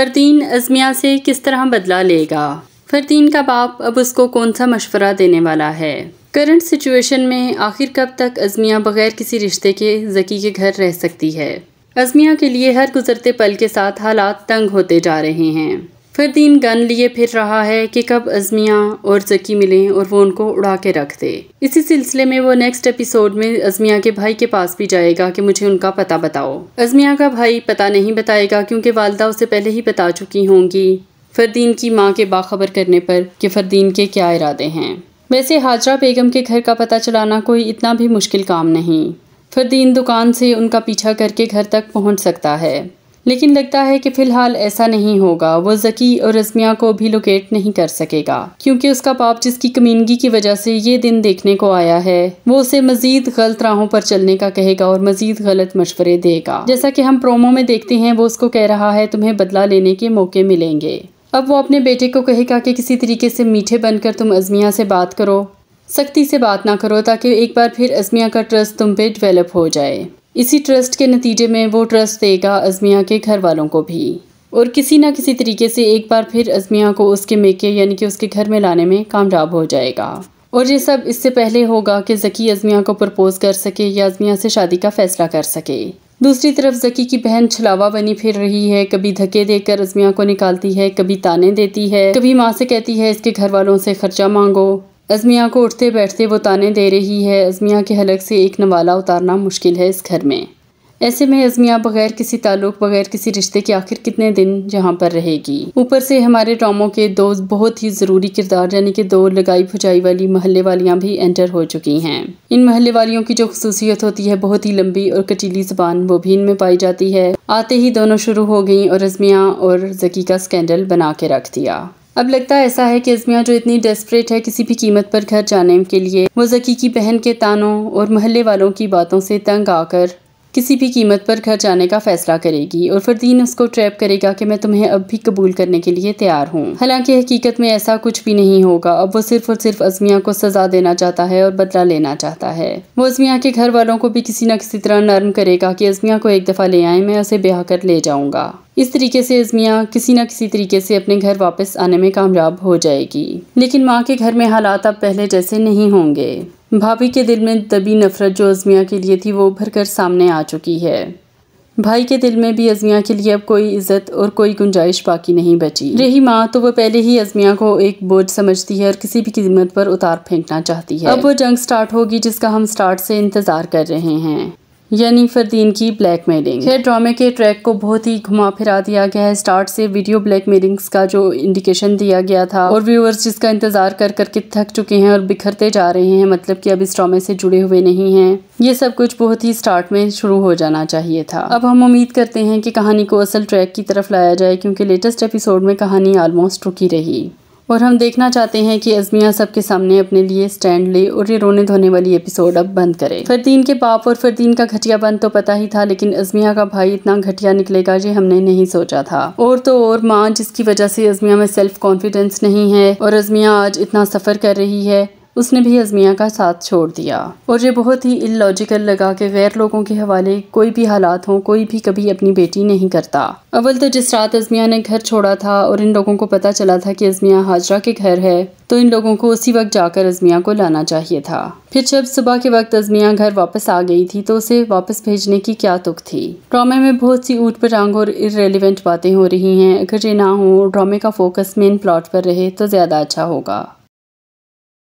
फ़रदीन अजमिया से किस तरह बदला लेगा फ़रदीन का बाप अब उसको कौन सा मशवरा देने वाला है करंट सिचुएशन में आखिर कब तक अजमिया बगैर किसी रिश्ते के जकी के घर रह सकती है अजमिया के लिए हर गुजरते पल के साथ हालात तंग होते जा रहे हैं फरदीन गन लिए फिर रहा है कि कब अजमिया और जकी मिलें और वो उनको उड़ा के रख दे इसी सिलसिले में वो नेक्स्ट एपिसोड में अजमिया के भाई के पास भी जाएगा कि मुझे उनका पता बताओ अजमिया का भाई पता नहीं बताएगा क्योंकि वालदा उसे पहले ही बता चुकी होंगी फरदीन की माँ के बाखबर करने पर कि फरदीन के क्या इरादे हैं वैसे हाजरा बेगम के घर का पता चलाना कोई इतना भी मुश्किल काम नहीं फरदीन दुकान से उनका पीछा करके घर तक पहुँच सकता है लेकिन लगता है कि फिलहाल ऐसा नहीं होगा वो जकी और रजमिया को भी लोकेट नहीं कर सकेगा क्योंकि उसका पाप जिसकी कमीनगी की वजह से ये दिन देखने को आया है वो उसे मजीद गलत राहों पर चलने का कहेगा और मजीद गलत मशवरे देगा जैसा कि हम प्रोमो में देखते हैं वो उसको कह रहा है तुम्हें बदला लेने के मौके मिलेंगे अब वो अपने बेटे को कहेगा कि किसी तरीके से मीठे बनकर तुम अजमिया से बात करो सख्ती से बात ना करो ताकि एक बार फिर अजमिया का ट्रस्ट तुम पे डेवलप हो जाए इसी ट्रस्ट के नतीजे में वो ट्रस्ट देगा अजमिया के घर वालों को भी और किसी ना किसी तरीके से एक बार फिर अजमिया को उसके मेके यानी कि उसके घर में लाने में कामयाब हो जाएगा और ये सब इससे पहले होगा कि जकी अजमिया को प्रपोज कर सके या अजमिया से शादी का फैसला कर सके दूसरी तरफ जकी की बहन छलावा बनी फिर रही है कभी धक्के देकर अजमिया को निकालती है कभी ताने देती है कभी माँ से कहती है इसके घर वालों से खर्चा मांगो अजमिया को उठते बैठते वो ताने दे रही है अजमिया के हलक से एक नवाला उतारना मुश्किल है इस घर में ऐसे में अजमिया बगैर किसी ताल्लुक बगैर किसी रिश्ते के आखिर कितने दिन यहाँ पर रहेगी ऊपर से हमारे टॉमो के दो बहुत ही ज़रूरी किरदार यानी कि दो लगाई भुजाई वाली महल्ले वालियाँ भी एंटर हो चुकी हैं इन महल्ले वालियों की जो खसूसियत होती है बहुत ही लंबी और कटीली जबान वो भी इनमें पाई जाती है आते ही दोनों शुरू हो गई और अजमिया और जकी का स्कैंडल बना के रख दिया अब लगता ऐसा है कि अजमिया जो इतनी डेस्परेट है किसी भी कीमत पर घर जाने के लिए वो जकी की बहन के तानों और महल्ले वालों की बातों से तंग आकर किसी भी कीमत पर घर जाने का फैसला करेगी और फरदीन उसको ट्रैप करेगा कि मैं तुम्हें अब भी कबूल करने के लिए तैयार हूँ हालांकि हकीकत में ऐसा कुछ भी नहीं होगा अब वो सिर्फ और सिर्फ अजमिया को सजा देना चाहता है और बदला लेना चाहता है वो अजमिया के घर वालों को भी किसी न किसी तरह नर्म करेगा कि अजमिया को एक दफ़ा ले आए मैं उसे ब्याह कर ले जाऊँगा इस तरीके से अजमिया किसी न किसी तरीके से अपने घर वापस आने में कामयाब हो जाएगी लेकिन माँ के घर में हालात अब पहले जैसे नहीं होंगे भाभी के दिल में दबी नफरत जो अजमिया के लिए थी वो उभर कर सामने आ चुकी है भाई के दिल में भी अजमिया के लिए अब कोई इज्जत और कोई गुंजाइश बाकी नहीं बची रही माँ तो वो पहले ही अजमिया को एक बोझ समझती है और किसी भी कीमत पर उतार फेंकना चाहती है अब वो जंग स्टार्ट होगी जिसका हम स्टार्ट से इंतजार कर रहे हैं यानी फरदीन की ब्लैक मेलिंग खैर ड्रामे के ट्रैक को बहुत ही घुमा फिरा दिया गया है स्टार्ट से वीडियो ब्लैक मेलिंग्स का जो इंडिकेशन दिया गया था और व्यूअर्स जिसका इंतजार कर करके थक चुके हैं और बिखरते जा रहे हैं मतलब कि अब इस ड्रामे से जुड़े हुए नहीं हैं ये सब कुछ बहुत ही स्टार्ट में शुरू हो जाना चाहिए था अब हम उम्मीद करते हैं कि कहानी को असल ट्रैक की तरफ लाया जाए क्योंकि लेटेस्ट एपिसोड में कहानी ऑलमोस्ट रुकी रही और हम देखना चाहते हैं कि अजमिया सबके सामने अपने लिए स्टैंड ले और ये रोने धोने वाली एपिसोड अब बंद करे फरदीन के बाप और फरदीन का घटिया बंद तो पता ही था लेकिन अजमिया का भाई इतना घटिया निकलेगा ये हमने नहीं सोचा था और तो और माँ जिसकी वजह से अजमिया में सेल्फ कॉन्फिडेंस नहीं है और अजमिया आज इतना सफर कर रही है उसने भी अजमिया का साथ छोड़ दिया और ये बहुत ही इलॉजिकल लगा कि गैर लोगों के हवाले कोई भी हालात हो कोई भी कभी अपनी बेटी नहीं करता अव्वल तो जिस रात अजमिया ने घर छोड़ा था और इन लोगों को पता चला था कि अजमिया हाजरा के घर है तो इन लोगों को उसी वक्त जाकर अजमिया को लाना चाहिए था फिर जब सुबह के वक्त अजमिया घर वापस आ गई थी तो उसे वापस भेजने की क्या तुक थी ड्रामे में बहुत सी ऊट पर आंग और इरेलीवेंट बातें हो रही हैं अगर ये ना हो ड्रामे का फोकस मेन प्लॉट पर रहे तो ज़्यादा अच्छा होगा